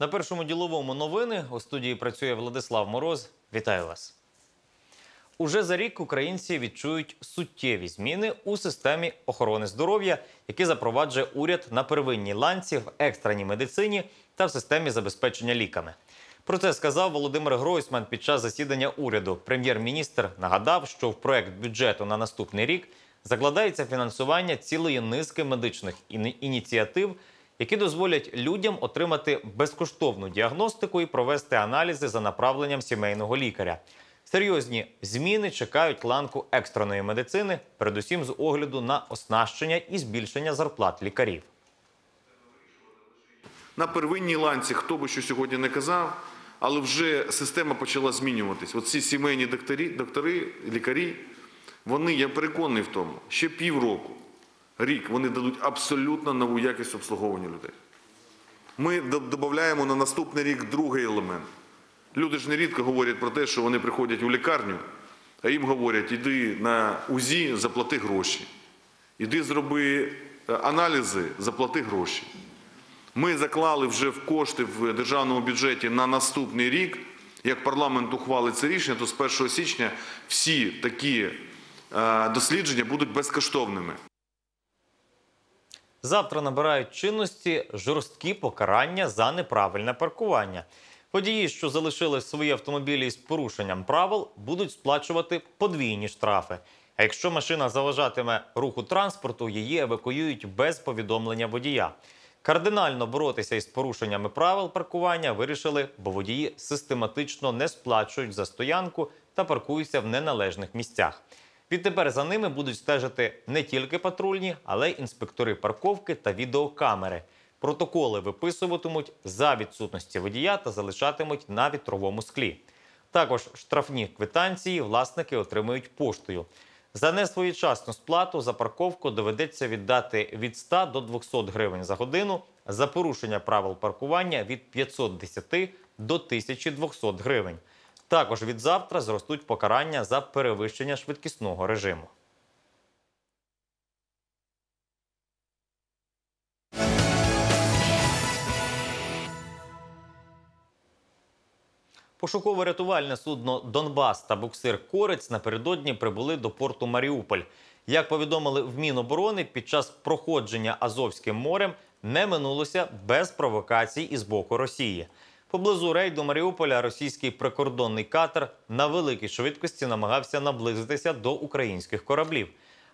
На першому діловому новини у студії працює Владислав Мороз. Вітаю вас. Уже за рік українці відчують суттєві зміни у системі охорони здоров'я, які запроваджує уряд на первинній ланці в екстреній медицині та в системі забезпечення ліками. Про це сказав Володимир Гройсман під час засідання уряду. Прем'єр-міністр нагадав, що в проект бюджету на наступний рік закладається фінансування цілої низки медичних ініціатив які дозволять людям отримати безкоштовну діагностику і провести аналізи за направленням сімейного лікаря. Серйозні зміни чекають ланку екстреної медицини, передусім з огляду на оснащення і збільшення зарплат лікарів. На первинній ланці, хто би що сьогодні не казав, але вже система почала змінюватись. Оці сімейні докторі, доктори, лікарі, вони я переконаний в тому, ще півроку рік вони дадуть абсолютно нову якість обслуговування людей. Ми додаємо на наступний рік другий елемент. Люди ж нерідко говорять про те, що вони приходять у лікарню, а їм говорять, іди на УЗІ, заплати гроші. Іди зроби е, аналізи, заплати гроші. Ми заклали вже в кошти в державному бюджеті на наступний рік. Як парламент ухвалить це рішення, то з 1 січня всі такі е, дослідження будуть безкоштовними. Завтра набирають чинності жорсткі покарання за неправильне паркування. Водії, що залишили свої автомобілі з порушенням правил, будуть сплачувати подвійні штрафи. А якщо машина заважатиме руху транспорту, її евакуюють без повідомлення водія. Кардинально боротися із порушеннями правил паркування вирішили, бо водії систематично не сплачують за стоянку та паркуються в неналежних місцях. Відтепер за ними будуть стежити не тільки патрульні, але й інспектори парковки та відеокамери. Протоколи виписуватимуть за відсутності водія та залишатимуть на вітровому склі. Також штрафні квитанції власники отримують поштою. За несвоєчасну сплату за парковку доведеться віддати від 100 до 200 гривень за годину, за порушення правил паркування від 510 до 1200 гривень. Також від завтра зростуть покарання за перевищення швидкісного режиму. Пошуково-рятувальне судно Донбас та буксир Корець напередодні прибули до порту Маріуполь. Як повідомили в Міноборони, під час проходження Азовським морем не минулося без провокацій із боку Росії. Поблизу рейду Маріуполя російський прикордонний катер на великій швидкості намагався наблизитися до українських кораблів.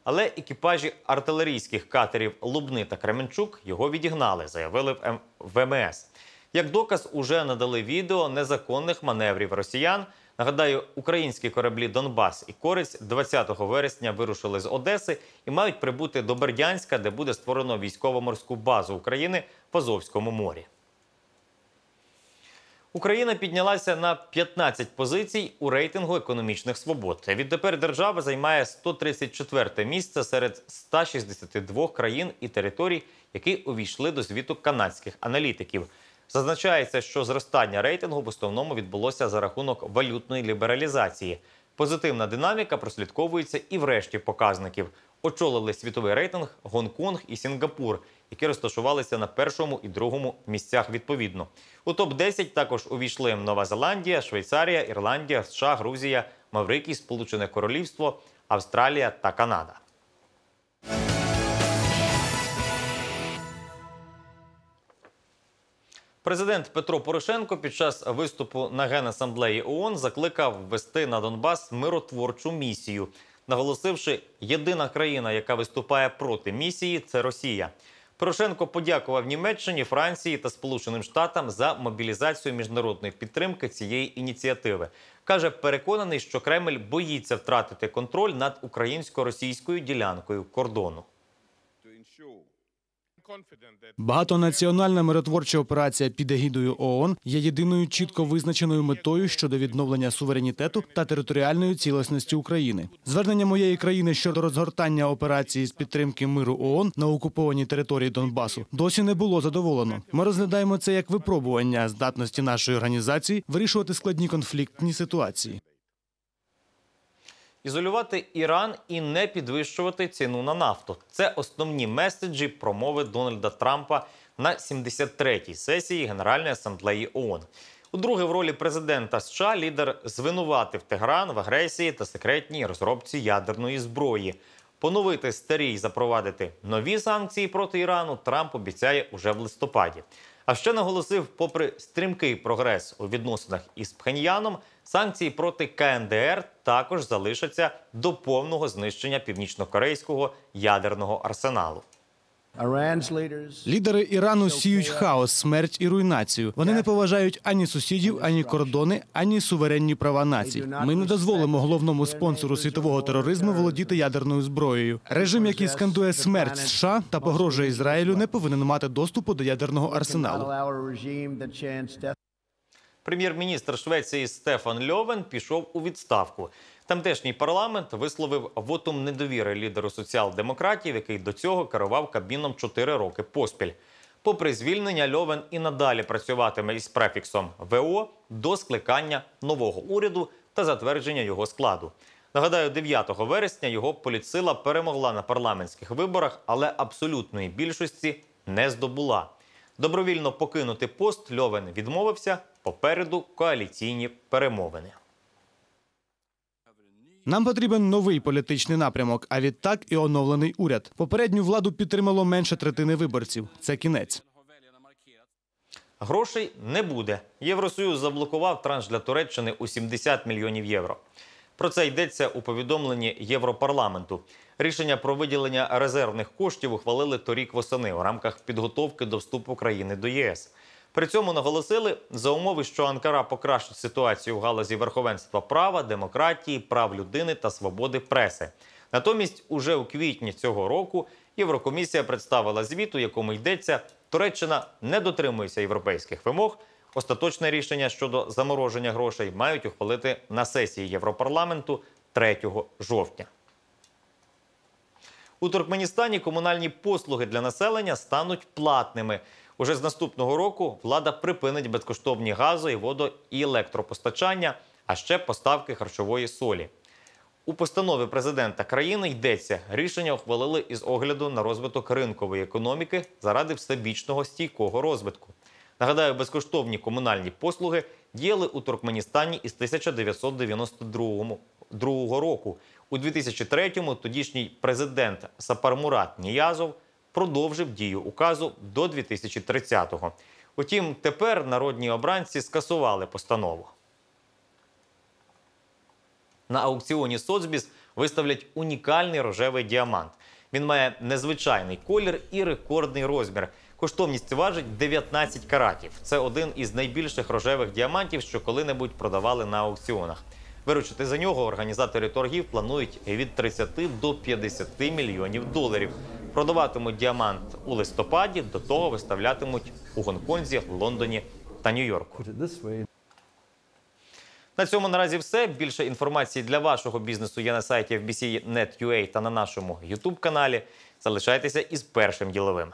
Але екіпажі артилерійських катерів Лубни та Кременчук його відігнали, заявили в ВМС. Як доказ, уже надали відео незаконних маневрів росіян. Нагадаю, українські кораблі Донбас і користь 20 вересня вирушили з Одеси і мають прибути до Бердянська, де буде створено військово-морську базу України в Азовському морі. Україна піднялася на 15 позицій у рейтингу економічних свобод. Відтепер держава займає 134 місце серед 162 країн і територій, які увійшли до звіту канадських аналітиків. Зазначається, що зростання рейтингу в основному відбулося за рахунок валютної лібералізації. Позитивна динаміка прослідковується і в решті показників очолили світовий рейтинг Гонконг і Сінгапур, які розташувалися на першому і другому місцях відповідно. У топ 10 також увійшли Нова Зеландія, Швейцарія, Ірландія, США, Грузія, Маврикій, Сполучене Королівство, Австралія та Канада. Президент Петро Порошенко під час виступу на генасамблеї ООН закликав ввести на Донбас миротворчу місію наголосивши, єдина країна, яка виступає проти місії, це Росія. Порошенко подякував Німеччині, Франції та Сполученим Штатам за мобілізацію міжнародної підтримки цієї ініціативи. каже, переконаний, що Кремль боїться втратити контроль над українсько-російською ділянкою кордону. Багатонаціональна миротворча операція під егідою ООН є єдиною чітко визначеною метою щодо відновлення суверенітету та територіальної цілісності України. Звернення моєї країни щодо розгортання операції з підтримки миру ООН на окупованій території Донбасу досі не було задоволено. Ми розглядаємо це як випробування здатності нашої організації вирішувати складні конфліктні ситуації ізолювати Іран і не підвищувати ціну на нафту. Це основні меседжі промови Дональда Трампа на 73-й сесії Генеральної асамблеї ООН. друге в ролі президента США лідер звинуватив Тегран в агресії та секретній розробці ядерної зброї. Поновити старі і запровадити нові санкції проти Ірану Трамп обіцяє уже в листопаді. А ще наголосив, попри стрімкий прогрес у відносинах із Пхеньяном, санкції проти КНДР також залишаться до повного знищення північнокорейського ядерного арсеналу. Лідери Ірану сіють хаос, смерть і руйнацію. Вони не поважають ані сусідів, ані кордони, ані суверенні права націй. Ми не дозволимо головному спонсору світового тероризму володіти ядерною зброєю. Режим, який скандує смерть США та погрожує Ізраїлю, не повинен мати доступу до ядерного арсеналу. Прем'єр-міністр Швеції Стефан Льовен пішов у відставку. Тамтешній парламент висловив вотум недовіри лідеру соціал-демократів, який до цього керував кабіном 4 роки поспіль. Попри звільнення, Льовен і надалі працюватиме із префіксом ВО до скликання нового уряду та затвердження його складу. Нагадаю, 9 вересня його політсила перемогла на парламентських виборах, але абсолютної більшості не здобула. Добровільно покинути пост Льовен відмовився попереду коаліційні перемовини. Нам потрібен новий політичний напрямок, а відтак і оновлений уряд. Попередню владу підтримало менше третини виборців. Це кінець. Грошей не буде. Євросоюз заблокував транш для Туреччини у 70 мільйонів євро. Про це йдеться у повідомленні Європарламенту. Рішення про виділення резервних коштів ухвалили торік восени у рамках підготовки до вступу країни до ЄС. При цьому наголосили за умови, що Анкара покращить ситуацію в галузі верховенства права, демократії, прав людини та свободи преси. Натомість, уже у квітні цього року Єврокомісія представила звіт, у якому йдеться, Туреччина не дотримується європейських вимог. Остаточне рішення щодо замороження грошей мають ухвалити на сесії Європарламенту 3 жовтня. У Туркменістані комунальні послуги для населення стануть платними. Уже з наступного року влада припинить безкоштовні газо і водо і електропостачання, а ще поставки харчової солі. У постанові президента країни йдеться, рішення ухвалили із огляду на розвиток ринкової економіки заради всебічного стійкого розвитку. Нагадаю, безкоштовні комунальні послуги діяли у Туркменістані із 1992 року. У 2003-му тодішній президент Сапармурат Ніязов продовжив дію указу до 2030-го. Утім, тепер народні обранці скасували постанову. На аукціоні Соцбіз виставлять унікальний рожевий діамант. Він має незвичайний колір і рекордний розмір. Коштовність важить 19 каратів. Це один із найбільших рожевих діамантів, що коли-небудь продавали на аукціонах. Виручити за нього організатори торгів планують від 30 до 50 мільйонів доларів. Продаватимуть діамант у листопаді, до того виставлятимуть у Гонконзі, Лондоні та Нью-Йорку. На цьому наразі все. Більше інформації для вашого бізнесу є на сайті FBC.net.ua та на нашому YouTube каналі. Залишайтеся із першим діловим.